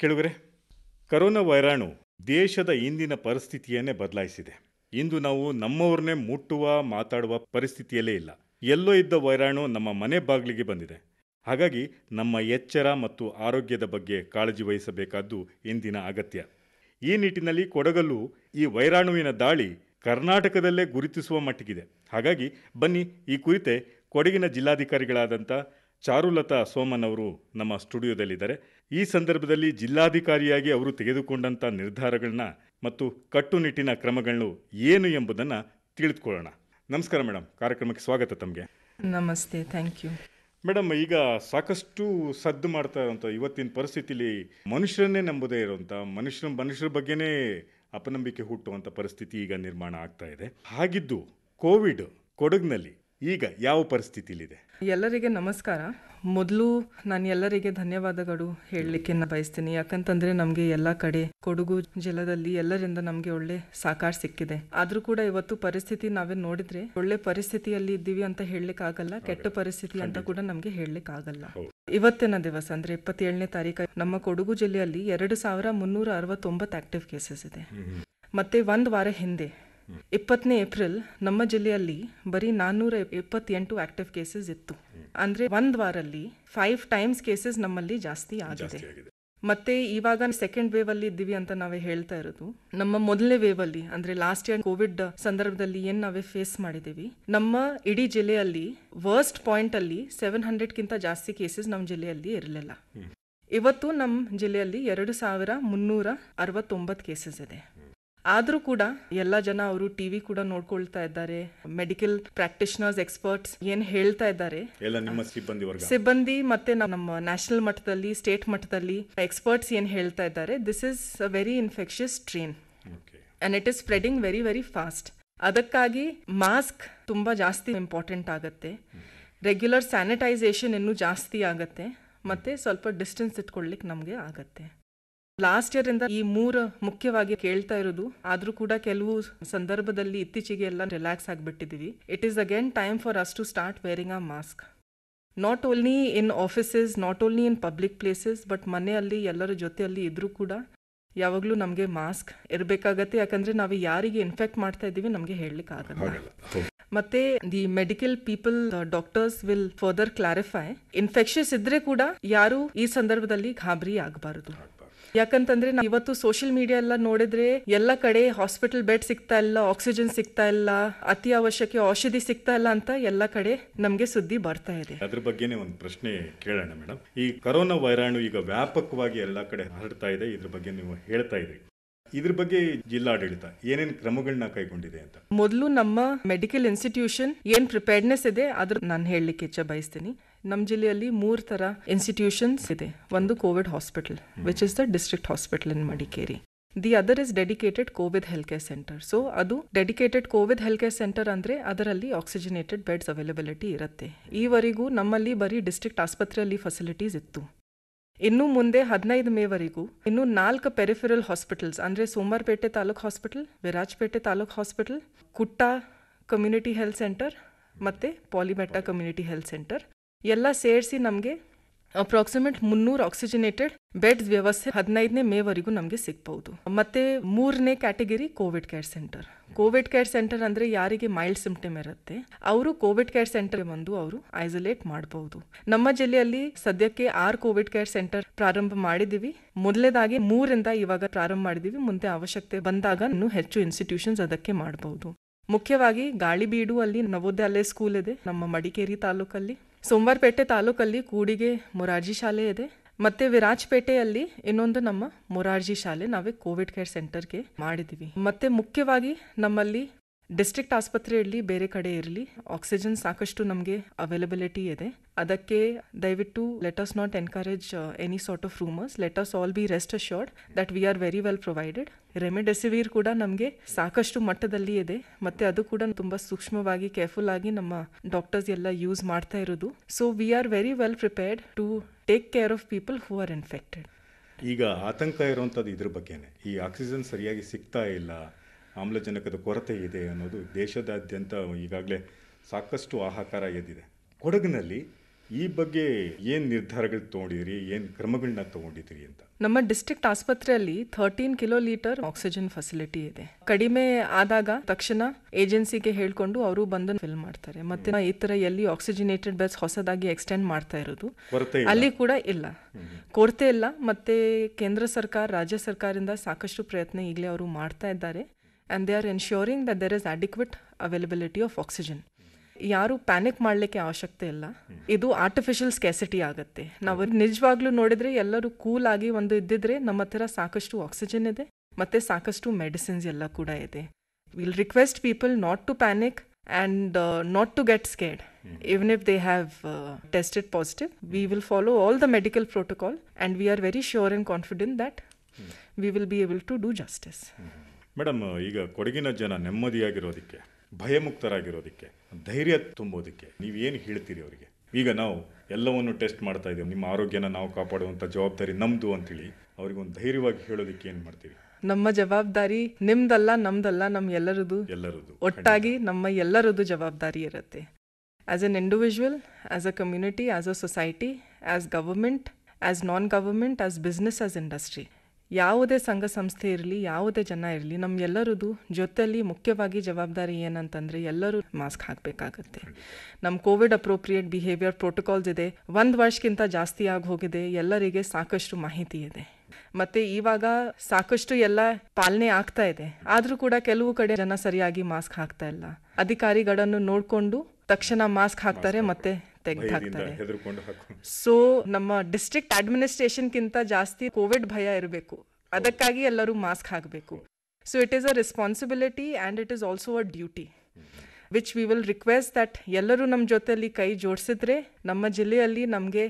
ಕೆಳಗರೆ ಕರೋನಾ ವೈರಾಣು ದೇಶದ ಇಂದಿನ ಪರಿಸ್ಥಿತಿಯನ್ನೇ ಬದಲಾಯಿಸಿದೆ ಇಂದು ನಾವು ನಮ್ಮವ್ರನ್ನೇ ಮುಟ್ಟುವ ಮಾತಾಡುವ ಪರಿಸ್ಥಿತಿಯಲ್ಲೇ ಇಲ್ಲ ಎಲ್ಲೋ ಇದ್ದ ವೈರಾಣು ನಮ್ಮ ಮನೆ ಬಾಗಿಲಿಗೆ ಬಂದಿದೆ ಹಾಗಾಗಿ ನಮ್ಮ ಎಚ್ಚರ ಮತ್ತು ಆರೋಗ್ಯದ ಬಗ್ಗೆ ಕಾಳಜಿ ವಹಿಸಬೇಕಾದ್ದು ಇಂದಿನ ಅಗತ್ಯ ಈ ನಿಟ್ಟಿನಲ್ಲಿ ಕೊಡಗಲ್ಲೂ ಈ ವೈರಾಣುವಿನ ದಾಳಿ ಕರ್ನಾಟಕದಲ್ಲೇ ಗುರುತಿಸುವ ಮಟ್ಟಿಗಿದೆ ಹಾಗಾಗಿ ಬನ್ನಿ ಈ ಕುರಿತೆ ಕೊಡಗಿನ ಜಿಲ್ಲಾಧಿಕಾರಿಗಳಾದಂಥ ಚಾರುಲತಾ ಸೋಮನ್ ಅವರು ನಮ್ಮ ಸ್ಟುಡಿಯೋದಲ್ಲಿದ್ದಾರೆ ಈ ಸಂದರ್ಭದಲ್ಲಿ ಜಿಲ್ಲಾಧಿಕಾರಿಯಾಗಿ ಅವರು ತೆಗೆದುಕೊಂಡಂಥ ನಿರ್ಧಾರಗಳನ್ನ ಮತ್ತು ಕಟ್ಟುನಿಟ್ಟಿನ ಕ್ರಮಗಳನ್ನು ಏನು ಎಂಬುದನ್ನು ತಿಳಿದುಕೊಳ್ಳೋಣ ನಮಸ್ಕಾರ ಮೇಡಮ್ ಕಾರ್ಯಕ್ರಮಕ್ಕೆ ಸ್ವಾಗತ ತಮಗೆ ನಮಸ್ತೆ ಥ್ಯಾಂಕ್ ಯು ಮೇಡಮ್ ಈಗ ಸಾಕಷ್ಟು ಸದ್ದು ಮಾಡ್ತಾ ಇರುವಂಥ ಇವತ್ತಿನ ಪರಿಸ್ಥಿತಿಲಿ ಮನುಷ್ಯರನ್ನೇ ನಂಬುದೇ ಇರುವಂಥ ಮನುಷ್ಯರ ಮನುಷ್ಯರ ಬಗ್ಗೆನೇ ಅಪನಂಬಿಕೆ ಹುಟ್ಟುವಂಥ ಪರಿಸ್ಥಿತಿ ಈಗ ನಿರ್ಮಾಣ ಆಗ್ತಾ ಇದೆ ಹಾಗಿದ್ದು ಕೋವಿಡ್ ಕೊಡಗಿನಲ್ಲಿ ಈಗ ಯಾವ ಪರಿಸ್ಥಿತಿಯಲ್ಲಿದೆ ಎಲ್ಲರಿಗೆ ನಮಸ್ಕಾರ ಮೊದಲು ನಾನು ಎಲ್ಲರಿಗೆ ಧನ್ಯವಾದಗಳು ಹೇಳಲಿಕ್ಕೆ ಬಯಸ್ತೀನಿ ಯಾಕಂತಂದ್ರೆ ನಮಗೆ ಎಲ್ಲ ಕಡೆ ಕೊಡಗು ಜಲದಲ್ಲಿ ಎಲ್ಲರಿಂದ ನಮಗೆ ಒಳ್ಳೆ ಸಾಕಾರ ಸಿಕ್ಕಿದೆ ಆದರೂ ಕೂಡ ಇವತ್ತು ಪರಿಸ್ಥಿತಿ ನಾವೇ ನೋಡಿದ್ರೆ ಒಳ್ಳೆ ಪರಿಸ್ಥಿತಿಯಲ್ಲಿ ಇದ್ದೀವಿ ಅಂತ ಹೇಳಲಿಕ್ಕೆ ಆಗಲ್ಲ ಕೆಟ್ಟ ಪರಿಸ್ಥಿತಿ ಅಂತ ಕೂಡ ನಮಗೆ ಹೇಳಲಿಕ್ಕೆ ಆಗಲ್ಲ ಇವತ್ತಿನ ದಿವಸ ಅಂದ್ರೆ ಇಪ್ಪತ್ತೇಳನೇ ತಾರೀಕು ನಮ್ಮ ಕೊಡಗು ಜಿಲ್ಲೆಯಲ್ಲಿ ಎರಡು ಸಾವಿರ ಮುನ್ನೂರ ಅರವತ್ತೊಂಬತ್ತು ಆಕ್ಟಿವ್ ಕೇಸಸ್ ಇದೆ ಮತ್ತೆ ಒಂದು ವಾರ ಹಿಂದೆ ಇಪ್ಪತ್ತನೇ ಏಪ್ರಿಲ್ ನಮ್ಮ ಜಿಲ್ಲೆಯಲ್ಲಿ ಬರೀ ನಾನ್ನೂರ ಇಪ್ಪತ್ತೆಂಟು ಆಕ್ಟಿವ್ ಕೇಸಸ್ ಇತ್ತು ಅಂದರೆ ಒಂದು ವಾರಲ್ಲಿ ಫೈವ್ ಟೈಮ್ಸ್ ಕೇಸಸ್ ನಮ್ಮಲ್ಲಿ ಜಾಸ್ತಿ ಆಗಿದೆ ಮತ್ತೆ ಇವಾಗ ಸೆಕೆಂಡ್ ವೇವ್ ಅಲ್ಲಿ ಇದ್ದೀವಿ ಅಂತ ನಾವೇ ಹೇಳ್ತಾ ಇರೋದು ನಮ್ಮ ಮೊದಲನೇ ವೇವ್ ಅಲ್ಲಿ ಅಂದ್ರೆ ಲಾಸ್ಟ್ ಇಯರ್ ಕೋವಿಡ್ ಸಂದರ್ಭದಲ್ಲಿ ಏನ್ ನಾವೇ ಫೇಸ್ ಮಾಡಿದೀವಿ ನಮ್ಮ ಇಡೀ ಜಿಲ್ಲೆಯಲ್ಲಿ ವರ್ಸ್ಟ್ ಪಾಯಿಂಟ್ ಅಲ್ಲಿ ಸೆವೆನ್ ಹಂಡ್ರೆಡ್ ಜಾಸ್ತಿ ಕೇಸಸ್ ನಮ್ಮ ಜಿಲ್ಲೆಯಲ್ಲಿ ಇರಲಿಲ್ಲ ಇವತ್ತು ನಮ್ಮ ಜಿಲ್ಲೆಯಲ್ಲಿ ಎರಡು ಸಾವಿರ ಮುನ್ನೂರ ಅರವತ್ತೊಂಬತ್ತು ಕೇಸಸ್ ಇದೆ ಆದರೂ ಕೂಡ ಎಲ್ಲ ಜನ ಅವರು ಟಿವಿ ಕೂಡ ನೋಡ್ಕೊಳ್ತಾ ಇದ್ದಾರೆ ಮೆಡಿಕಲ್ ಪ್ರಾಕ್ಟಿಷನರ್ಸ್ ಎಕ್ಸ್ಪರ್ಟ್ಸ್ ಏನ್ ಹೇಳ್ತಾ ಇದ್ದಾರೆ ಸಿಬ್ಬಂದಿ ಸಿಬ್ಬಂದಿ ಮತ್ತೆ ನಮ್ಮ ನ್ಯಾಷನಲ್ ಮಟ್ಟದಲ್ಲಿ ಸ್ಟೇಟ್ ಮಟ್ಟದಲ್ಲಿ ಎಕ್ಸ್ಪರ್ಟ್ಸ್ ಏನ್ ಹೇಳ್ತಾ ಇದ್ದಾರೆ this is a very infectious strain and it is spreading very very fast ಅದಕ್ಕಾಗಿ ಮಾಸ್ಕ್ ತುಂಬಾ ಜಾಸ್ತಿ ಇಂಪಾರ್ಟೆಂಟ್ ಆಗುತ್ತೆ ರೆಗ್ಯುಲರ್ ಸ್ಯಾನಿಟೈಸೇಷನ್ ಇನ್ನೂ ಜಾಸ್ತಿ ಆಗುತ್ತೆ ಮತ್ತೆ ಸ್ವಲ್ಪ ಡಿಸ್ಟೆನ್ಸ್ ಇಟ್ಕೊಳ್ಳಿಕ್ಕೆ ನಮಗೆ ಆಗುತ್ತೆ ಲಾಸ್ಟ್ ಇಯರ್ ಇಂದ ಈ ಮೂರು ಮುಖ್ಯವಾಗಿ ಕೇಳ್ತಾ ಇರೋದು ಆದ್ರೂ ಕೂಡ ಕೆಲವು ಸಂದರ್ಭದಲ್ಲಿ ಇತ್ತೀಚೆಗೆ ಎಲ್ಲ ರಿಲ್ಯಾಕ್ಸ್ ಆಗಿಬಿಟ್ಟಿದೀವಿ it is again time for us to start wearing a mask not only in offices not only in public places but ಮನೆಯಲ್ಲಿ ಎಲ್ಲರ ಜೊತೆಯಲ್ಲಿ ಇದ್ರೂ ಕೂಡ ಯಾವಾಗಲೂ ನಮಗೆ ಮಾಸ್ಕ್ ಇರಬೇಕಾಗತ್ತೆ ಯಾಕಂದ್ರೆ ನಾವು ಯಾರಿಗೆ ಇನ್ಫೆಕ್ಟ್ ಮಾಡ್ತಾ ಇದ್ದೀವಿ ನಮಗೆ ಆಗಲ್ಲ ಮತ್ತೆ the medical people doctors will further clarify infections ಇದ್ರೆ ಕೂಡ ಯಾರು ಈ ಸಂದರ್ಭದಲ್ಲಿ ಗಾಬರಿ ಆಗಬಾರದು ಯಾಕಂತಂದ್ರೆ ನಾವು ಇವತ್ತು ಸೋಷಿಯಲ್ ಮೀಡಿಯಾ ಎಲ್ಲ ನೋಡಿದ್ರೆ ಎಲ್ಲ ಕಡೆ ಹಾಸ್ಪಿಟಲ್ ಬೆಡ್ ಸಿಗ್ತಾ ಇಲ್ಲ ಆಕ್ಸಿಜನ್ ಸಿಗ್ತಾ ಇಲ್ಲ ಅತಿ ಅವಶ್ಯಕ ಔಷಧಿ ಸಿಗ್ತಾ ಇಲ್ಲ ಅಂತ ಎಲ್ಲ ಕಡೆ ನಮ್ಗೆ ಸುದ್ದಿ ಬರ್ತಾ ಇದೆ ಅದ್ರ ಬಗ್ಗೆನೇ ಒಂದು ಪ್ರಶ್ನೆ ಕೇಳೋಣ ಮೇಡಮ್ ಈ ಕರೋನಾ ವೈರಾಣು ಈಗ ವ್ಯಾಪಕವಾಗಿ ಎಲ್ಲ ಕಡೆ ಹರಡ್ತಾ ಇದೆ ಇದ್ರ ಬಗ್ಗೆ ನೀವು ಹೇಳ್ತಾ ಇದ್ರಿ ಇದ್ರ ಬಗ್ಗೆ ಜಿಲ್ಲಾಡಳಿತ ಏನೇನು ಕ್ರಮಗಳನ್ನ ಕೈಗೊಂಡಿದೆ ಅಂತ ಮೊದಲು ನಮ್ಮ ಮೆಡಿಕಲ್ ಇನ್ಸ್ಟಿಟ್ಯೂಷನ್ ಏನ್ ಪ್ರಿಪೇರ್ಡ್ನೆಸ್ ಇದೆ ಅದ್ರ ನಾನು ಹೇಳಲಿಕ್ಕೆ ಇಚ್ಛೆ ಬಯಸ್ತೀನಿ ನಮ್ಮ ಜಿಲ್ಲೆಯಲ್ಲಿ ಮೂರು ಥರ ಇನ್ಸ್ಟಿಟ್ಯೂಷನ್ಸ್ ಇದೆ ಒಂದು COVID hospital which is the district hospital in Madikeri the other is dedicated COVID health care centre so ಅದು dedicated COVID health care centre ಅಂದರೆ ಅದರಲ್ಲಿ ಆಕ್ಸಿಜನೇಟೆಡ್ ಬೆಡ್ಸ್ ಅವೈಲಬಿಲಿಟಿ ಇರುತ್ತೆ ಈವರೆಗೂ ನಮ್ಮಲ್ಲಿ ಬರೀ ಡಿಸ್ಟ್ರಿಕ್ಟ್ ಆಸ್ಪತ್ರೆಯಲ್ಲಿ ಫೆಸಿಲಿಟೀಸ್ ಇತ್ತು ಇನ್ನು ಮುಂದೆ ಹದಿನೈದು ಮೇವರೆಗೂ ಇನ್ನು ನಾಲ್ಕು ಪೆರಿಫೆರಲ್ ಹಾಸ್ಪಿಟಲ್ಸ್ ಅಂದರೆ Somwarpet taluk hospital Virajpet taluk hospital Kutta community health centre ಮತ್ತು ಪಾಲಿಮೆಟ್ಟ ಕಮ್ಯುನಿಟಿ ಹೆಲ್ತ್ ಸೆಂಟರ್ ಎಲ್ಲ ಸೇರಿಸಿ ನಮಗೆ ಅಪ್ರಾಕ್ಸಿಮೇಟ್ ಮುನ್ನೂರು ಆಕ್ಸಿಜನೇಟೆಡ್ ಬೆಡ್ ವ್ಯವಸ್ಥೆ ಹದಿನೈದನೇ ಮೇವರೆಗೂ ನಮಗೆ ಸಿಗ್ಬೋದು ಮತ್ತೆ ಮೂರನೇ category COVID care centre COVID care centre ಅಂದರೆ ಯಾರಿಗೆ ಮೈಲ್ಡ್ ಸಿಮ್ಟಮ್ ಇರುತ್ತೆ ಅವರು ಕೋವಿಡ್ ಕೇರ್ ಸೆಂಟರ್ ಬಂದು ಅವರು ಐಸೋಲೇಟ್ ಮಾಡಬಹುದು ನಮ್ಮ ಜಿಲ್ಲೆಯಲ್ಲಿ ಸದ್ಯಕ್ಕೆ ಆರು ಕೋವಿಡ್ ಕೇರ್ ಸೆಂಟರ್ ಪ್ರಾರಂಭ ಮಾಡಿದ್ದೀವಿ ಮೊದಲೇದಾಗಿ ಮೂರಿಂದ ಇವಾಗ ಪ್ರಾರಂಭ ಮಾಡಿದೀವಿ ಮುಂದೆ ಅವಶ್ಯಕತೆ ಬಂದಾಗ ಇನ್ನೂ ಹೆಚ್ಚು ಇನ್ಸ್ಟಿಟ್ಯೂಷನ್ಸ್ ಅದಕ್ಕೆ ಮಾಡಬಹುದು ಮುಖ್ಯವಾಗಿ ಗಾಳಿಬೀಡು ಅಲ್ಲಿ ನವೋದಯ ಸ್ಕೂಲ್ ಇದೆ ನಮ್ಮ ಮಡಿಕೇರಿ ತಾಲೂಕಲ್ಲಿ ಸೋಮವಾರಪೇಟೆ ತಾಲೂಕಲ್ಲಿ ಕೂಡಿಗೆ ಮೊರಾರ್ಜಿ ಶಾಲೆ ಇದೆ ಮತ್ತೆ ವಿರಾಜಪೇಟೆಯಲ್ಲಿ ಇನ್ನೊಂದು ನಮ್ಮ ಮೊರಾರ್ಜಿ ಶಾಲೆ ನಾವೇ ಕೋವಿಡ್ ಕೇರ್ ಸೆಂಟರ್ಗೆ ಮಾಡಿದ್ದೀವಿ ಮತ್ತೆ ಮುಖ್ಯವಾಗಿ ನಮ್ಮಲ್ಲಿ ಡಿಸ್ಟ್ರಿಕ್ಟ್ ಆಸ್ಪತ್ರೆಯಲ್ಲಿ ಬೇರೆ ಕಡೆ ಇರಲಿ ಆಕ್ಸಿಜನ್ ಸಾಕಷ್ಟು ನಮಗೆ ಅವೈಲಬಿಲಿಟಿ ಇದೆ ಅದಕ್ಕೆ ದಯವಿಟ್ಟು let us not encourage any sort of rumours us all be rest assured that we are very well provided remdesivir ಕೂಡ ನಮಗೆ ಸಾಕಷ್ಟು ಮಟ್ಟದಲ್ಲಿ ಇದೆ ಮತ್ತೆ ಅದು ಕೂಡ ತುಂಬಾ ಸೂಕ್ಷ್ಮವಾಗಿ ಕೇರ್ಫುಲ್ ಆಗಿ ನಮ್ಮ ಡಾಕ್ಟರ್ಸ್ ಎಲ್ಲ ಯೂಸ್ ಮಾಡ್ತಾ ಇರೋದು so we are very well prepared to take care of people who are infected ಈಗ ಆತಂಕ ಇರುವಂಥದ್ದು ಇದ್ರ ಬಗ್ಗೆನೇ ಈ ಆಕ್ಸಿಜನ್ ಸರಿಯಾಗಿ ಸಿಗ್ತಾ ಇಲ್ಲ ಆಮ್ಲಜನಕದ ಕೊರತೆ ಇದೆ ಅನ್ನೋದು ದೇಶದಾದ್ಯಂತ ಈಗಾಗಲೇ ಸಾಕಷ್ಟು ಆಹಾಕಾರ ಎದ್ದಿದೆ ಕೊಡಗಿನಲ್ಲಿ ಈ ಬಗ್ಗೆ ಏನು ನಿರ್ಧಾರಗಳು ತಗೊಂಡಿದ್ರಿ ಏನು ಕ್ರಮಗಳನ್ನ ತಗೊಂಡಿದ್ರಿ ಅಂತ ನಮ್ಮ ಡಿಸ್ಟ್ರಿಕ್ಟ್ ಆಸ್ಪತ್ರೆಯಲ್ಲಿ thirteen kilo litre oxygen facility ಇದೆ ಕಡಿಮೆ ಆದಾಗ ತಕ್ಷಣ ಏಜೆನ್ಸಿಗೆ ಹೇಳ್ಕೊಂಡು ಅವರು ಬಂದು ಫಿಲ್ ಮಾಡ್ತಾರೆ ಮತ್ತೆ ಈ ತರ ಎಲ್ಲಿ ಆಕ್ಸಿಜನೇಟೆಡ್ ಬೆಸ್ ಹೊಸದಾಗಿ ಎಕ್ಸ್ಟೆಂಡ್ ಮಾಡ್ತಾ ಇರೋದು ಅಲ್ಲಿ ಕೂಡ ಇಲ್ಲ ಕೊರತೆ ಇಲ್ಲ ಮತ್ತೆ ಕೇಂದ್ರ ಸರ್ಕಾರ ರಾಜ್ಯ ಸರ್ಕಾರದಿಂದ ಸಾಕಷ್ಟು ಪ್ರಯತ್ನ ಈಗಲೇ ಅವರು ಮಾಡ್ತಾ ಇದ್ದಾರೆ and they are ensuring that there is adequate availability of oxygen ಯಾರು ಪ್ಯಾನಿಕ್ ಮಾಡಲಿಕ್ಕೆ ಅವಶ್ಯಕತೆ ಇಲ್ಲ ಇದು ಆರ್ಟಿಫಿಷಿಯಲ್ ಸ್ಕೆಸಿಟಿ ಆಗುತ್ತೆ ನಾವು ನಿಜವಾಗ್ಲೂ ನೋಡಿದರೆ ಎಲ್ಲರೂ ಕೂಲ್ ಆಗಿ ಒಂದು ಇದ್ದಿದ್ರೆ ನಮ್ಮ ಹತ್ರ ಸಾಕಷ್ಟು ಆಕ್ಸಿಜನ್ ಇದೆ ಮತ್ತೆ ಸಾಕಷ್ಟು ಮೆಡಿಸಿನ್ಸ್ ಎಲ್ಲ ಕೂಡ ಇದೆ will request people not to panic and not to get scared even if they have tested positive we will follow all the medical protocol and we are very sure and confident that we will be able to do justice madam ಈಗ ಕೊಡಗಿನ ಜನ ನೆಮ್ಮದಿಯಾಗಿರೋದಕ್ಕೆ ಭಯಮುಕ್ತರಾಗಿರೋದಕ್ಕೆ ಧೈರ್ಯ ತುಂಬೋದಕ್ಕೆ ನೀವು ಏನು ಹೇಳ್ತೀರಿ ಅವರಿಗೆ ಈಗ ನಾವು ಎಲ್ಲವನ್ನು ಟೆಸ್ಟ್ ಮಾಡ್ತಾ ಇದ್ದೀವಿ ನಿಮ್ಮ ಆರೋಗ್ಯನ ನಾವು ಕಾಪಾಡುವಂಥ ಜವಾಬ್ದಾರಿ ನಮ್ಮದು ಅಂತೇಳಿ ಒಂದು ಧೈರ್ಯವಾಗಿ ಹೇಳೋದಕ್ಕೆ ಏನು ಮಾಡ್ತೀವಿ ನಮ್ಮ ಜವಾಬ್ದಾರಿ ನಿಮ್ದಲ್ಲ ನಮ್ದಲ್ಲ ನಮ್ಮ ಎಲ್ಲರದು ಎಲ್ಲರದು ಒಟ್ಟಾಗಿ ನಮ್ಮ ಎಲ್ಲರದು ಜವಾಬ್ದಾರಿ ಇರುತ್ತೆ as an individual as a community as a society as government as non government as business as industry ಯಾವುದೇ ಸಂಘ ಸಂಸ್ಥೆ ಇರಲಿ ಯಾವುದೇ ಜನ ಇರಲಿ ಎಲ್ಲರದು ಜೊತೆಯಲ್ಲಿ ಮುಖ್ಯವಾಗಿ ಜವಾಬ್ದಾರಿ ಏನಂತಂದರೆ ಎಲ್ಲರೂ ಮಾಸ್ಕ್ ಹಾಕಬೇಕಾಗತ್ತೆ ನಮ್ಮ ಕೋವಿಡ್ ಅಪ್ರೋಪ್ರಿಯೇಟ್ ಬಿಹೇವಿಯರ್ ಪ್ರೋಟೋಕಾಲ್ಸ್ ಇದೆ ಒಂದು ವರ್ಷಕ್ಕಿಂತ ಜಾಸ್ತಿ ಆಗಿ ಹೋಗಿದೆ ಎಲ್ಲರಿಗೆ ಸಾಕಷ್ಟು ಮಾಹಿತಿ ಇದೆ ಮತ್ತೆ ಇವಾಗ ಸಾಕಷ್ಟು ಎಲ್ಲ ಪಾಲನೆ ಆಗ್ತಾ ಇದೆ ಆದರೂ ಕೂಡ ಕೆಲವು ಕಡೆ ಜನ ಸರಿಯಾಗಿ ಮಾಸ್ಕ್ ಹಾಕ್ತಾ ಇಲ್ಲ ಅಧಿಕಾರಿಗಳನ್ನು ನೋಡಿಕೊಂಡು ತಕ್ಷಣ ಮಾಸ್ಕ್ ಹಾಕ್ತಾರೆ ಮತ್ತೆ ತೆಗೆದಾಕ್ತಾರೆ ಸೊ ನಮ್ಮ ಡಿಸ್ಟ್ರಿಕ್ಟ್ ಅಡ್ಮಿನಿಸ್ಟ್ರೇಷನ್ಗಿಂತ ಜಾಸ್ತಿ ಕೋವಿಡ್ ಭಯ ಇರಬೇಕು ಅದಕ್ಕಾಗಿ ಎಲ್ಲರೂ ಮಾಸ್ಕ್ ಹಾಕಬೇಕು so it is a responsibility and it is also a duty which we will request that ಎಲ್ಲರೂ ನಮ್ಮ ಜೊತೆಯಲ್ಲಿ ಕೈ ಜೋಡಿಸಿದ್ರೆ ನಮ್ಮ ಜಿಲ್ಲೆಯಲ್ಲಿ ನಮಗೆ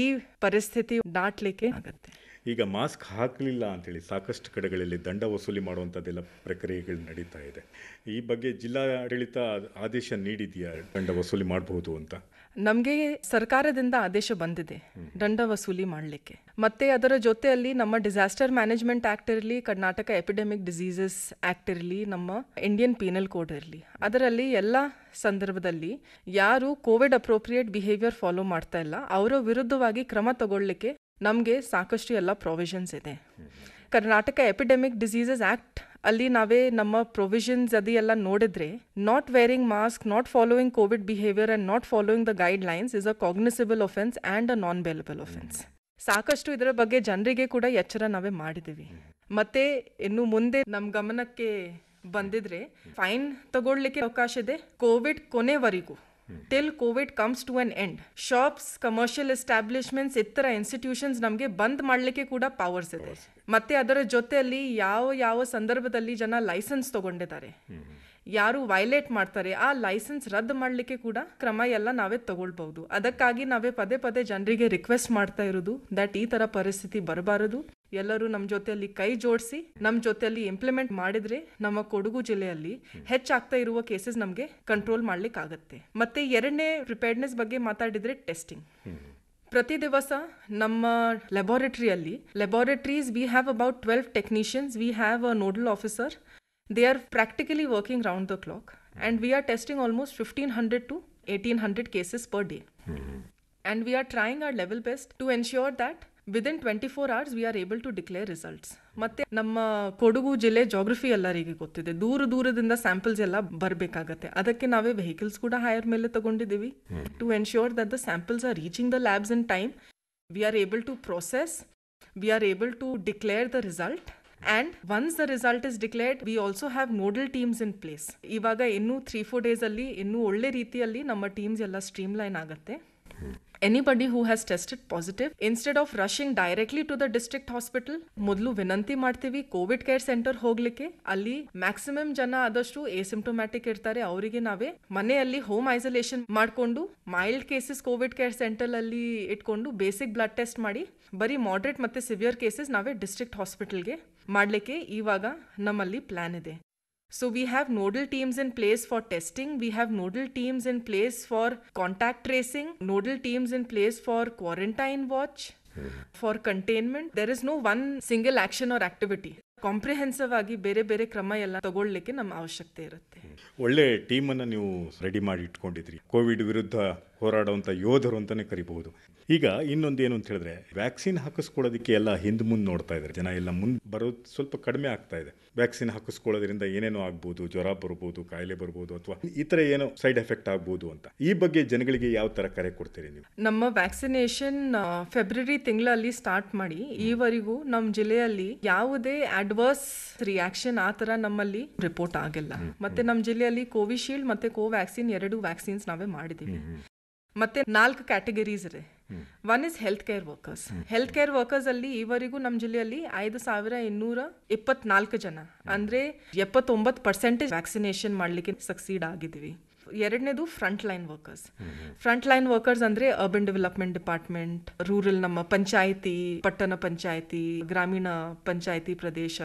ಈ ಪರಿಸ್ಥಿತಿ ದಾಟ್ಲಿಕ್ಕೆ ಆಗುತ್ತೆ ಈಗ ಮಾಸ್ಕ್ ಹಾಕಲಿಲ್ಲ ಅಂತೇಳಿ ಸಾಕಷ್ಟು ಕಡೆಗಳಲ್ಲಿ ದಂಡ ವಸೂಲಿ ಮಾಡುವಂಥದ್ದೆಲ್ಲ ಪ್ರಕ್ರಿಯೆಗಳು ನಡೀತಾ ಇದೆ ಈ ಬಗ್ಗೆ ಜಿಲ್ಲಾಡಳಿತ ಆದೇಶ ನೀಡಿದೆಯಾ ದಂಡ ವಸೂಲಿ ಮಾಡಬಹುದು ಅಂತ ನಮಗೆ ಸರ್ಕಾರದಿಂದ ಆದೇಶ ಬಂದಿದೆ ದಂಡ ವಸೂಲಿ ಮಾಡಲಿಕ್ಕೆ ಮತ್ತೆ ಅದರ ಜೊತೆಯಲ್ಲಿ ನಮ್ಮ ಡಿಸಾಸ್ಟರ್ ಮ್ಯಾನೇಜ್ಮೆಂಟ್ ಆಕ್ಟ್ ಇರಲಿ ಕರ್ನಾಟಕ ಎಪಿಡೆಮಿಕ್ ಡಿಸೀಸಸ್ ಆಕ್ಟ್ ಇರಲಿ ನಮ್ಮ ಇಂಡಿಯನ್ ಪೀನಲ್ ಕೋಡ್ ಇರಲಿ ಅದರಲ್ಲಿ ಎಲ್ಲ ಸಂದರ್ಭದಲ್ಲಿ ಯಾರು ಕೋವಿಡ್ ಅಪ್ರೋಪ್ರಿಯೇಟ್ ಬಿಹೇವಿಯರ್ ಫಾಲೋ ಮಾಡ್ತಾ ಇಲ್ಲ ಅವರ ವಿರುದ್ಧವಾಗಿ ಕ್ರಮ ತಗೊಳ್ಳಿಕ್ಕೆ ನಮಗೆ ಸಾಕಷ್ಟು ಎಲ್ಲ ಪ್ರೊವಿಷನ್ಸ್ ಇದೆ ಕರ್ನಾಟಕ ಎಪಿಡೆಮಿಕ್ ಡಿಸೀಸಸ್ ಆ್ಯಕ್ಟ್ ಅಲ್ಲಿ ನಾವೇ ನಮ್ಮ ಪ್ರೊವಿಷನ್ಸ್ ಅದೆಲ್ಲ ಎಲ್ಲ ನೋಡಿದ್ರೆ not wearing mask not following COVID behaviour and not following the guidelines is a cognizable offence and a non bailable offence ಸಾಕಷ್ಟು ಇದರ ಬಗ್ಗೆ ಜನರಿಗೆ ಕೂಡ ಎಚ್ಚರ ನಾವೇ ಮಾಡಿದ್ದೀವಿ ಮತ್ತೆ ಇನ್ನು ಮುಂದೆ ನಮ್ಮ ಗಮನಕ್ಕೆ ಬಂದಿದ್ರೆ ಫೈನ್ ತಗೊಳ್ಲಿಕ್ಕೆ ಅವಕಾಶ ಇದೆ ಕೋವಿಡ್ ಕೊನೆವರೆಗೂ till COVID comes to an end shops commercial establishments ಇತರ ಇನ್ಸ್ಟಿಟ್ಯೂಷನ್ಸ್ ನಮಗೆ ಬಂದ್ ಮಾಡಲಿಕ್ಕೆ ಕೂಡ ಪವರ್ಸ್ ಇದೆ ಮತ್ತೆ ಅದರ ಜೊತೆಯಲ್ಲಿ ಯಾವ ಯಾವ ಸಂದರ್ಭದಲ್ಲಿ ಜನ ಲೈಸೆನ್ಸ್ ತಗೊಂಡಿದ್ದಾರೆ ಯಾರು ವೈಲೇಟ್ ಮಾಡ್ತಾರೆ ಆ ಲೈಸೆನ್ಸ್ ರದ್ದು ಮಾಡಲಿಕ್ಕೆ ಕೂಡ ಕ್ರಮ ಎಲ್ಲ ನಾವೇ ತಗೊಳ್ಬಹುದು ಅದಕ್ಕಾಗಿ ನಾವೇ ಪದೇ ಪದೇ ಜನರಿಗೆ ರಿಕ್ವೆಸ್ಟ್ ಮಾಡ್ತಾ ಇರೋದು ದಟ್ ಈ ತರ ಪರಿಸ್ಥಿತಿ ಬರಬಾರದು ಎಲ್ಲರೂ ನಮ್ಮ ಜೊತೆಯಲ್ಲಿ ಕೈ ಜೋಡಿಸಿ ನಮ್ಮ ಜೊತೆಯಲ್ಲಿ ಇಂಪ್ಲಿಮೆಂಟ್ ಮಾಡಿದ್ರೆ ನಮ್ಮ ಕೊಡಗು ಜಿಲ್ಲೆಯಲ್ಲಿ ಹೆಚ್ಚಾಗ್ತಾ ಇರುವ ಕೇಸಸ್ ನಮಗೆ ಕಂಟ್ರೋಲ್ ಮಾಡ್ಲಿಕ್ಕೆ ಆಗುತ್ತೆ ಮತ್ತೆ ಎರಡನೇ ಪ್ರಿಪೇರ್ಡ್ನೆಸ್ ಬಗ್ಗೆ ಮಾತಾಡಿದ್ರೆ ಟೆಸ್ಟಿಂಗ್ ಪ್ರತಿ ದಿವಸ ನಮ್ಮ ಲೆಬೋರೇಟರಿಯಲ್ಲಿ laboratories we have about twelve technicians we have a nodal officer They are practically working round the clock, and we are testing almost 1500 to 1800 cases per day. Mm-hmm. And we are trying our level best to ensure that within twenty four hours we are able to declare results ಮತ್ತು ನಮ್ಮ ಕೊಡಗು ಜಿಲ್ಲೆ geography ಎಲ್ಲರಿಗೆ ಗೊತ್ತಿದೆ ದೂರ ದೂರದಿಂದ samples ಎಲ್ಲ ಬರಬೇಕಾಗತ್ತೆ ಅದಕ್ಕೆ ನಾವೇ ವೆಹಿಕಲ್ಸ್ ಕೂಡ ಹೈರ್ ಮೇಲೆ ತಗೊಂಡಿದ್ದೀವಿ to ensure that the samples are reaching the labs in time we are able to process we are able to declare the result and once the result is declared we also have nodal teams in place ಇವಾಗ ಇನ್ನೂ three four ಡೇಸಲ್ಲಿ ಇನ್ನೂ ಒಳ್ಳೆ ರೀತಿಯಲ್ಲಿ ನಮ್ಮ teams ಎಲ್ಲ streamline ಆಗುತ್ತೆ anybody who has tested positive instead of rushing directly to the district hospital ಮೊದಲು ವಿನಂತಿ ಮಾಡ್ತೀವಿ ಕೋವಿಡ್ ಕೇರ್ ಸೆಂಟರ್ ಹೋಗ್ಲಿಕ್ಕೆ ಅಲ್ಲಿ ಮ್ಯಾಕ್ಸಿಮಮ್ ಜನ ಆದಷ್ಟು ಎಸಿಂಟೊಮ್ಯಾಟಿಕ್ ಇರ್ತಾರೆ ಅವರಿಗೆ ನಾವೇ ಮನೆಯಲ್ಲಿ ಹೋಮ್ ಐಸೋಲೇಷನ್ ಮಾಡಿಕೊಂಡು mild cases COVID care centre ಅಲ್ಲಿ ಇಟ್ಕೊಂಡು ಬೇಸಿಕ್ ಬ್ಲಡ್ ಟೆಸ್ಟ್ ಮಾಡಿ ಬರೀ ಮಾಡ್ರೇಟ್ ಮತ್ತೆ ಸಿವಿಯರ್ ಕೇಸಸ್ ನಾವೇ ಡಿಸ್ಟ್ರಿಕ್ಟ್ ಹಾಸ್ಪಿಟಲ್ಗೆ ಮಾಡಲಿಕ್ಕೆ ಇವಾಗ ನಮ್ಮಲ್ಲಿ ಪ್ಲಾನ್ ಇದೆ So we have nodal teams in place for testing, we have nodal teams in place for contact tracing, nodal teams in place for quarantine watch. Mm. For containment, there is no one single action or activity. Comprehensive ಆಗಿ ಬೇರೆ ಬೇರೆ ಕ್ರಮ ಎಲ್ಲ ತಗೊಳ್ಲಿಕ್ಕೆ ನಮ್ಮ ಅವಶ್ಯಕತೆ ಇರುತ್ತೆ ಒಳ್ಳೆ ಟೀಮನ್ನು ನೀವು ರೆಡಿ ಮಾಡಿ ಇಟ್ಕೊಂಡಿದ್ರಿ ಕೋವಿಡ್ ವಿರುದ್ಧ ಹೋರಾಡುವಂಥ ಯೋಧರು ಅಂತಲೇ ಕರಿಬಹುದು ಈಗ ಇನ್ನೊಂದೇನು ಅಂತ ಹೇಳಿದ್ರೆ ವ್ಯಾಕ್ಸಿನ್ ಹಾಕಿಸ್ಕೊಳ್ಳೋದಕ್ಕೆ ಎಲ್ಲ ಹಿಂದ್ ಮುಂದೆ ನೋಡ್ತಾ ಇದ್ದಾರೆ ಜನ ಎಲ್ಲ ಮುಂದೆ ಬರೋದು ಸ್ವಲ್ಪ ಕಡಿಮೆ ಆಗ್ತಾ ಇದೆ ವ್ಯಾಕ್ಸಿನ್ ಹಾಕಿಸ್ಕೊಳ್ಳೋದ್ರಿಂದ ಏನೇನೋ ಆಗ್ಬೋದು ಜ್ವರ ಬರ್ಬೋದು ಕಾಯಿಲೆ ಬರ್ಬೋದು ಅಥವಾ ಈ ಥರ ಏನೋ ಸೈಡ್ ಎಫೆಕ್ಟ್ ಆಗ್ಬೋದು ಅಂತ ಈ ಬಗ್ಗೆ ಜನಗಳಿಗೆ ಯಾವ ಥರ ಕರೆ ಕೊಡ್ತೀರಿ ನೀವು ನಮ್ಮ ವ್ಯಾಕ್ಸಿನೇಷನ್ ಫೆಬ್ರವರಿ ತಿಂಗಳಲ್ಲಿ ಸ್ಟಾರ್ಟ್ ಮಾಡಿ ಈವರೆಗೂ ನಮ್ಮ ಜಿಲ್ಲೆಯಲ್ಲಿ ಯಾವುದೇ ಅಡ್ವರ್ಸ್ ರಿಯಾಕ್ಷನ್ ಆ ಥರ ನಮ್ಮಲ್ಲಿ ರಿಪೋರ್ಟ್ ಆಗಿಲ್ಲ ಮತ್ತೆ ನಮ್ಮ ಜಿಲ್ಲೆಯಲ್ಲಿ ಕೋವಿಶೀಲ್ಡ್ ಮತ್ತೆ ಕೋವ್ಯಾಕ್ಸಿನ್ ಎರಡು ವ್ಯಾಕ್ಸಿನ್ಸ್ ನಾವೇ ಮಾಡಿದ್ದೀವಿ ಮತ್ತೆ ನಾಲ್ಕು ಕ್ಯಾಟಗರೀಸ್ ರೀ one is health care workers health care workers ಅಲ್ಲಿ ಈವರೆಗೂ ನಮ್ಮ ಜಿಲ್ಲೆಯಲ್ಲಿ ಐದು ಸಾವಿರ ಇನ್ನೂರ ಇಪ್ಪತ್ನಾಲ್ಕು ಜನ ಅಂದ್ರೆ ಎಪ್ಪತ್ತೊಂಬತ್ತು ಪರ್ಸೆಂಟೇಜ್ ವ್ಯಾಕ್ಸಿನೇಷನ್ ಮಾಡಲಿಕ್ಕೆ ಸಕ್ಸೀಡ್ ಆಗಿದ್ವಿ ಎರಡನೇದು front line workers front line workers ಅಂದ್ರೆ ಅರ್ಬನ್ ಡೆವಲಪ್ಮೆಂಟ್ ಡಿಪಾರ್ಟ್ಮೆಂಟ್ ರೂರಲ್ ನಮ್ಮ ಪಂಚಾಯಿತಿ ಪಟ್ಟಣ ಪಂಚಾಯಿತಿ ಗ್ರಾಮೀಣ ಪಂಚಾಯಿತಿ ಪ್ರದೇಶ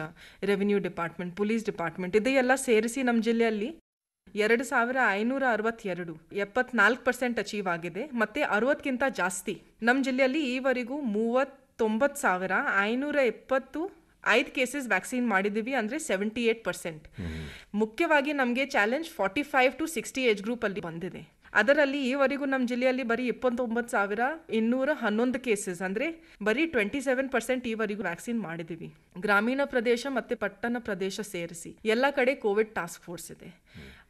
ರೆವಿನ್ಯೂ ಡಿಪಾರ್ಟ್ಮೆಂಟ್ ಪೊಲೀಸ್ ಡಿಪಾರ್ಟ್ಮೆಂಟ್ ಇದೆಲ್ಲ ಸೇರಿಸಿ ನಮ್ಮ ಜಿಲ್ಲೆಯಲ್ಲಿ ಎರಡು ಸಾವಿರ ಐನೂರ ಅರವತ್ತೆರಡು ಎಪ್ಪತ್ನಾಲ್ಕು ಪರ್ಸೆಂಟ್ ಅಚೀವ್ ಆಗಿದೆ ಮತ್ತೆ ಅರವತ್ತಕ್ಕಿಂತ ಜಾಸ್ತಿ ನಮ್ಮ ಜಿಲ್ಲೆಯಲ್ಲಿ ಈವರೆಗೂ ಮೂವತ್ತೊಂಬತ್ತು ಸಾವಿರ ಐನೂರ ಎಪ್ಪತ್ತು ಐದು ಕೇಸಸ್ ವ್ಯಾಕ್ಸಿನ್ ಮಾಡಿದೀವಿ ಅಂದರೆ ಸೆವೆಂಟಿ ಏಟ್ ಪರ್ಸೆಂಟ್ ಮುಖ್ಯವಾಗಿ ನಮಗೆ challenge forty five to sixty age group ಅಲ್ಲಿ ಬಂದಿದೆ ಅದರಲ್ಲಿ ಈವರೆಗೂ ನಮ್ಮ ಜಿಲ್ಲೆಯಲ್ಲಿ ಬರೀ ಇಪ್ಪತ್ತೊಂಬತ್ತು ಸಾವಿರ ಇನ್ನೂರ ಹನ್ನೊಂದು ಕೇಸಸ್ ಅಂದರೆ ಬರೀ ಟ್ವೆಂಟಿ ಸೆವೆನ್ ಪರ್ಸೆಂಟ್ ಈವರೆಗೂ ವ್ಯಾಕ್ಸಿನ್ ಮಾಡಿದ್ದೀವಿ ಗ್ರಾಮೀಣ ಪ್ರದೇಶ ಮತ್ತು ಪಟ್ಟಣ ಪ್ರದೇಶ ಸೇರಿಸಿ ಎಲ್ಲ ಕಡೆ ಕೋವಿಡ್ ಟಾಸ್ಕ್ ಫೋರ್ಸ್ ಇದೆ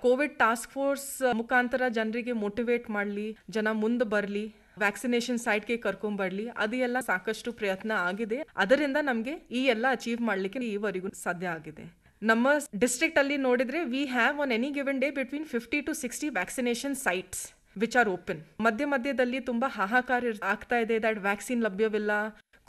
ಕೋವಿಡ್ ಟಾಸ್ಕ್ ಫೋರ್ಸ್ ಮುಖಾಂತರ ಜನರಿಗೆ ಮೋಟಿವೇಟ್ ಮಾಡಲಿ ಜನ ಮುಂದೆ ಬರಲಿ ವ್ಯಾಕ್ಸಿನೇಷನ್ ಸೈಟ್ಗೆ ಕರ್ಕೊಂಡ್ಬರ್ಲಿ ಅದು ಎಲ್ಲ ಸಾಕಷ್ಟು ಪ್ರಯತ್ನ ಆಗಿದೆ ಅದರಿಂದ ನಮಗೆ ಈ ಎಲ್ಲ ಅಚೀವ್ ಮಾಡಲಿಕ್ಕೆ ಈವರೆಗೂ ಸಾಧ್ಯ ಆಗಿದೆ ನಮ್ಮ ಡಿಸ್ಟ್ರಿಕ್ಟ್ ಅಲ್ಲಿ ನೋಡಿದ್ರೆ we have on any given day between fifty to sixty vaccination sites which are open ಮಧ್ಯ ಮಧ್ಯದಲ್ಲಿ ತುಂಬಾ ಹಾಹಾಕಾರ ಆಗ್ತಾ ಇದೆ ದ್ಯಾಟ್ ವ್ಯಾಕ್ಸಿನ್ ಲಭ್ಯವಿಲ್ಲ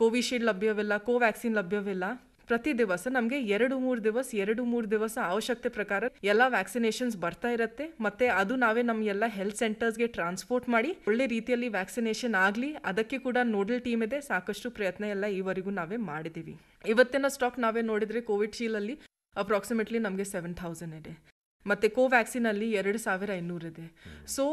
ಕೋವಿಶೀಲ್ಡ್ ಲಭ್ಯವಿಲ್ಲ ಕೋವ್ಯಾಕ್ಸಿನ್ ಲಭ್ಯವಿಲ್ಲ ಪ್ರತಿ ದಿವಸ ನಮಗೆ ಎರಡು ಮೂರು ದಿವಸ ಎರಡು ಮೂರು ದಿವಸ ಅವಶ್ಯಕತೆ ಪ್ರಕಾರ ಎಲ್ಲ ವ್ಯಾಕ್ಸಿನೇಷನ್ಸ್ ಬರ್ತಾ ಇರುತ್ತೆ ಮತ್ತೆ ಅದು ನಾವೇ ನಮ್ಮ ಎಲ್ಲ ಹೆಲ್ತ್ ಸೆಂಟರ್ಸ್ಗೆ ಟ್ರಾನ್ಸ್ಪೋರ್ಟ್ ಮಾಡಿ ಒಳ್ಳೆ ರೀತಿಯಲ್ಲಿ ವ್ಯಾಕ್ಸಿನೇಷನ್ ಆಗಲಿ ಅದಕ್ಕೆ ಕೂಡ ನೋಡಲ್ ಟೀಮ್ ಇದೆ ಸಾಕಷ್ಟು ಪ್ರಯತ್ನ ಎಲ್ಲ ಈವರೆಗೂ ನಾವೇ ಮಾಡಿದ್ದೀವಿ ಇವತ್ತಿನ ಸ್ಟಾಕ್ ನಾವೇ ನೋಡಿದರೆ ಕೋವಿಡ್ ಅಲ್ಲಿ ಅಪ್ರಾಕ್ಸಿಮೇಟ್ಲಿ ನಮಗೆ ಸೆವೆನ್ ಥೌಸಂಡ್ ಇದೆ ಮತ್ತೆ ಕೋವ್ಯಾಕ್ಸಿನ್ ಅಲ್ಲಿ ಎರಡು ಸಾವಿರ ಇದೆ ಸೊ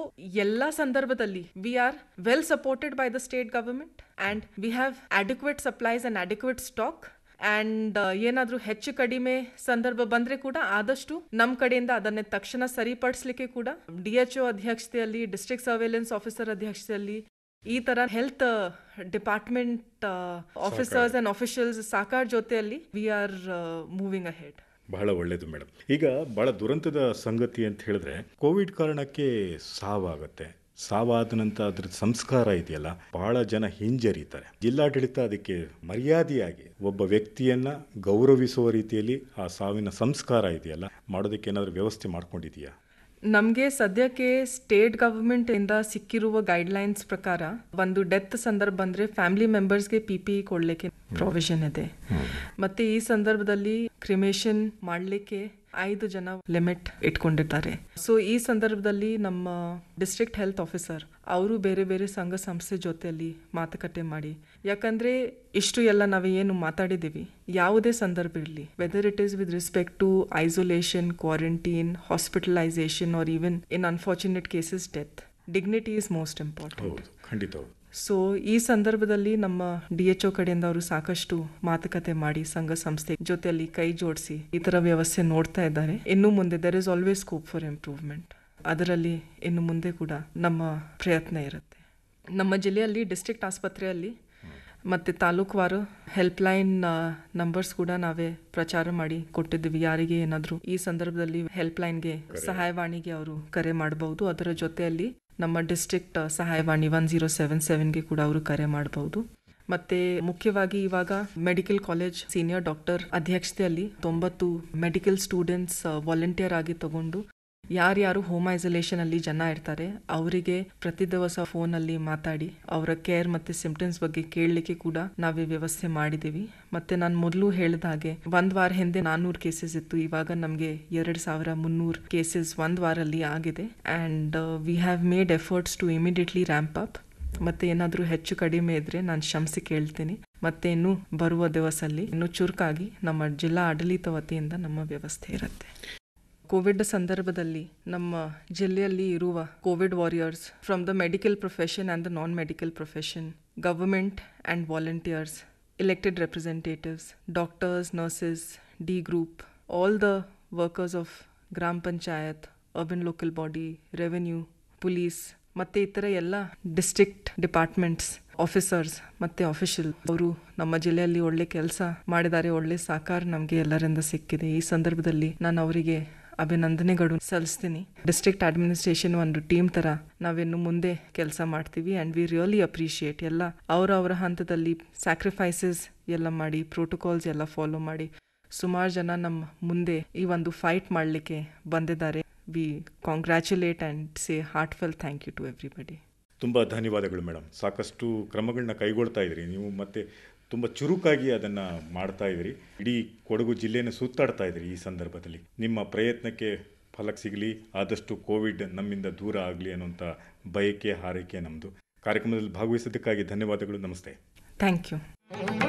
ಎಲ್ಲ ಸಂದರ್ಭದಲ್ಲಿ we are well supported by the state government and we have adequate supplies and adequate stock and uh, ಏನಾದರೂ ಹೆಚ್ಚು ಕಡಿಮೆ ಸಂದರ್ಭ ಬಂದರೆ ಕೂಡ ಆದಷ್ಟು ನಮ್ಮ ಕಡೆಯಿಂದ ಅದನ್ನೇ ತಕ್ಷಣ ಸರಿಪಡಿಸ್ಲಿಕ್ಕೆ ಕೂಡ ಡಿ ಎಚ್ ಒ ಅಧ್ಯಕ್ಷತೆಯಲ್ಲಿ ಡಿಸ್ಟ್ರಿಕ್ಟ್ ಸರ್ವೆಲೆನ್ಸ್ ಆಫೀಸರ್ ಅಧ್ಯಕ್ಷತೆಯಲ್ಲಿ ಈ ಥರ health uh, department uh, officers and officials ಸಾಕಾರ್ ಜೊತೆಯಲ್ಲಿ ವಿ ಆರ್ ಮೂವಿಂಗ್ ಅಹೆಡ್ ಬಹಳ ಒಳ್ಳೇದು ಮೇಡಮ್ ಈಗ ಬಹಳ ದುರಂತದ ಸಂಗತಿ ಅಂತ ಹೇಳಿದ್ರೆ ಕೋವಿಡ್ ಕಾರಣಕ್ಕೆ ಸಾವಾಗತ್ತೆ ಸಾವಾದ ನಂತರ ಅದ್ರ ಸಂಸ್ಕಾರ ಇದೆಯಲ್ಲ ಬಹಳ ಜನ ಹಿಂಜರಿತಾರೆ ಜಿಲ್ಲಾಡಳಿತ ಅದಕ್ಕೆ ಮರ್ಯಾದೆಯಾಗಿ ಒಬ್ಬ ವ್ಯಕ್ತಿಯನ್ನ ಗೌರವಿಸುವ ರೀತಿಯಲ್ಲಿ ಆ ಸಾವಿನ ಸಂಸ್ಕಾರ ಇದೆಯಲ್ಲ ಮಾಡೋದಕ್ಕೆ ಏನಾದರೂ ವ್ಯವಸ್ಥೆ ಮಾಡ್ಕೊಂಡಿದೆಯಾ ನಮಗೆ ಸದ್ಯಕ್ಕೆ ಸ್ಟೇಟ್ ಇಂದ ಸಿಕ್ಕಿರುವ ಗೈಡ್ಲೈನ್ಸ್ ಪ್ರಕಾರ ಒಂದು ಡೆತ್ ಸಂದರ್ಭ ಅಂದರೆ ಫ್ಯಾಮಿಲಿ ಮೆಂಬರ್ಸ್ಗೆ ಪಿ ಪಿ e ಕೊಡಲಿಕ್ಕೆ ಪ್ರೊವಿಷನ್ ಇದೆ ಮತ್ತೆ ಈ ಸಂದರ್ಭದಲ್ಲಿ ಕ್ರಿಮೇಷನ್ ಮಾಡಲಿಕ್ಕೆ ಐದು ಜನ ಲಿಮಿಟ್ ಇಟ್ಕೊಂಡಿದ್ದಾರೆ ಸೊ ಈ ಸಂದರ್ಭದಲ್ಲಿ ನಮ್ಮ ಡಿಸ್ಟ್ರಿಕ್ಟ್ ಹೆಲ್ತ್ ಆಫೀಸರ್ ಅವರು ಬೇರೆ ಬೇರೆ ಸಂಘ ಸಂಸ್ಥೆ ಜೊತೆಯಲ್ಲಿ ಮಾತುಕತೆ ಮಾಡಿ ಯಾಕಂದ್ರೆ ಇಷ್ಟು ಎಲ್ಲ ನಾವು ಏನು ಮಾತಾಡಿದ್ದೀವಿ ಯಾವುದೇ ಸಂದರ್ಭ ಇರಲಿ whether it is with respect to isolation quarantine hospitalisation or even in unfortunate cases death dignity is most important ಖಂಡಿತ ಸೊ ಈ ಸಂದರ್ಭದಲ್ಲಿ ನಮ್ಮ ಡಿ ಎಚ್ ಒ ಕಡೆಯಿಂದ ಅವರು ಸಾಕಷ್ಟು ಮಾತುಕತೆ ಮಾಡಿ ಸಂಘ ಸಂಸ್ಥೆ ಜೊತೆಯಲ್ಲಿ ಕೈ ಜೋಡಿಸಿ ಈ ಥರ ವ್ಯವಸ್ಥೆ ನೋಡ್ತಾ ಇದ್ದಾರೆ ಇನ್ನು ಮುಂದೆ there is always scope for improvement ಅದರಲ್ಲಿ ಇನ್ನು ಮುಂದೆ ಕೂಡ ನಮ್ಮ ಪ್ರಯತ್ನ ಇರುತ್ತೆ ನಮ್ಮ ಜಿಲ್ಲೆಯಲ್ಲಿ ಡಿಸ್ಟ್ರಿಕ್ಟ್ ಆಸ್ಪತ್ರೆಯಲ್ಲಿ ಮತ್ತು ತಾಲೂಕುವಾರು ಲೈನ್ ನಂಬರ್ಸ್ ಕೂಡ ನಾವೇ ಪ್ರಚಾರ ಮಾಡಿ ಕೊಟ್ಟಿದ್ದೀವಿ ಯಾರಿಗೆ ಏನಾದರೂ ಈ ಸಂದರ್ಭದಲ್ಲಿ ಹೆಲ್ಪ್ಲೈನ್ಗೆ ಸಹಾಯವಾಣಿಗೆ ಅವರು ಕರೆ ಮಾಡಬಹುದು ಅದರ ಜೊತೆಯಲ್ಲಿ ನಮ್ಮ ಡಿಸ್ಟ್ರಿಕ್ಟ್ ಸಹಾಯವಾಣಿ ಒನ್ ಜೀರೋ ಸೆವೆನ್ ಸೆವೆನ್ಗೆ ಕೂಡ ಅವರು ಕರೆ ಮಾಡಬಹುದು ಮತ್ತೆ ಮುಖ್ಯವಾಗಿ ಇವಾಗ ಮೆಡಿಕಲ್ ಕಾಲೇಜ್ ಸೀನಿಯರ್ ಡಾಕ್ಟರ್ ಅಧ್ಯಕ್ಷತೆಯಲ್ಲಿ ತೊಂಬತ್ತು ಮೆಡಿಕಲ್ ಸ್ಟೂಡೆಂಟ್ಸ್ ವಾಲಂಟಿಯರ್ ಆಗಿ ತಗೊಂಡು ಯಾರ್ಯಾರು ಹೋಮ್ ಅಲ್ಲಿ ಜನ ಇರ್ತಾರೆ ಅವರಿಗೆ ಪ್ರತಿ ದಿವಸ ಅಲ್ಲಿ ಮಾತಾಡಿ ಅವರ ಕೇರ್ ಮತ್ತೆ ಸಿಂಪ್ಟಮ್ಸ್ ಬಗ್ಗೆ ಕೇಳಲಿಕ್ಕೆ ಕೂಡ ನಾವೇ ವ್ಯವಸ್ಥೆ ಮಾಡಿದ್ದೀವಿ ಮತ್ತೆ ನಾನು ಮೊದಲು ಹೇಳಿದ ಹಾಗೆ ಒಂದು ವಾರ ಹಿಂದೆ ನಾನ್ನೂರು ಕೇಸಸ್ ಇತ್ತು ಇವಾಗ ನಮಗೆ ಎರಡು ಸಾವಿರ ಮುನ್ನೂರು ಕೇಸಸ್ ಒಂದು ವಾರಲ್ಲಿ ಆಗಿದೆ and we have made efforts to immediately ramp up ಮತ್ತೆ ಏನಾದರೂ ಹೆಚ್ಚು ಕಡಿಮೆ ಇದ್ರೆ ನಾನು ಕ್ಷಮಿಸಿ ಕೇಳ್ತೀನಿ ಮತ್ತೆ ಇನ್ನು ಬರುವ ದಿವಸಲ್ಲಿ ಇನ್ನೂ ಚುರುಕಾಗಿ ನಮ್ಮ ಜಿಲ್ಲಾ ಆಡಳಿತ ವತಿಯಿಂದ ನಮ್ಮ ವ್ಯವಸ್ಥೆ ಇರುತ್ತೆ ಕೋವಿಡ್ ಸಂದರ್ಭದಲ್ಲಿ ನಮ್ಮ ಜಿಲ್ಲೆಯಲ್ಲಿ ಇರುವ COVID warriors from the medical profession and the non medical profession government and volunteers elected representatives doctors nurses D group all the workers of gram panchayat urban local body revenue police ಮತ್ತು ಇತರ ಎಲ್ಲ ಡಿಸ್ಟ್ರಿಕ್ಟ್ ಡಿಪಾರ್ಟ್ಮೆಂಟ್ಸ್ ಆಫೀಸರ್ಸ್ ಮತ್ತು official ಅವರು ನಮ್ಮ ಜಿಲ್ಲೆಯಲ್ಲಿ ಒಳ್ಳೆ ಕೆಲಸ ಮಾಡಿದ್ದಾರೆ ಒಳ್ಳೆ ಸಹಕಾರ ನಮಗೆ ಎಲ್ಲರಿಂದ ಸಿಕ್ಕಿದೆ ಈ ಸಂದರ್ಭದಲ್ಲಿ ನಾನು ಅವರಿಗೆ ಅಭಿನಂದನೆಗಳು ಸಲ್ಲಿಸ್ತೀನಿ ಡಿಸ್ಟ್ರಿಕ್ಟ್ ಅಡ್ಮಿನಿಸ್ಟ್ರೇಷನ್ ಒಂದು ಟೀಮ್ ತರ ನಾವೇನು ಮುಂದೆ ಕೆಲಸ ಮಾಡ್ತೀವಿ ಅಂಡ್ ವಿ ರಿಯಲಿ ಅಪ್ರಿಷಿಯೇಟ್ ಎಲ್ಲ ಅವರವರ ಹಂತದಲ್ಲಿ ಸ್ಯಾಕ್ರಿಫೈಸಸ್ ಎಲ್ಲ ಮಾಡಿ ಪ್ರೋಟೋಕಾಲ್ಸ್ ಎಲ್ಲ ಫಾಲೋ ಮಾಡಿ ಸುಮಾರು ಜನ ನಮ್ಮ ಮುಂದೆ ಈ ಒಂದು ಫೈಟ್ ಮಾಡಲಿಕ್ಕೆ ಬಂದಿದ್ದಾರೆ we congratulate and say fell thank you to everybody ತುಂಬ ಧನ್ಯವಾದಗಳು ಮೇಡಮ್ ಸಾಕಷ್ಟು ಕ್ರಮಗಳನ್ನ ಕೈಗೊಳ್ತಾ ಇದ್ರಿ ನೀವು ಮತ್ತೆ ತುಂಬ ಚುರುಕಾಗಿ ಅದನ್ನು ಮಾಡ್ತಾ ಇದ್ರಿ ಇಡೀ ಕೊಡಗು ಜಿಲ್ಲೆಯನ್ನು ಸುತ್ತಾಡ್ತಾ ಇದ್ದೀರಿ ಈ ಸಂದರ್ಭದಲ್ಲಿ ನಿಮ್ಮ ಪ್ರಯತ್ನಕ್ಕೆ ಫಲಕ್ಕೆ ಸಿಗಲಿ ಆದಷ್ಟು ಕೋವಿಡ್ ನಮ್ಮಿಂದ ದೂರ ಆಗಲಿ ಅನ್ನುವಂಥ ಬಯಕೆ ಹಾರೈಕೆ ನಮ್ಮದು ಕಾರ್ಯಕ್ರಮದಲ್ಲಿ ಭಾಗವಹಿಸೋದಕ್ಕಾಗಿ ಧನ್ಯವಾದಗಳು ನಮಸ್ತೆ ಥ್ಯಾಂಕ್ ಯು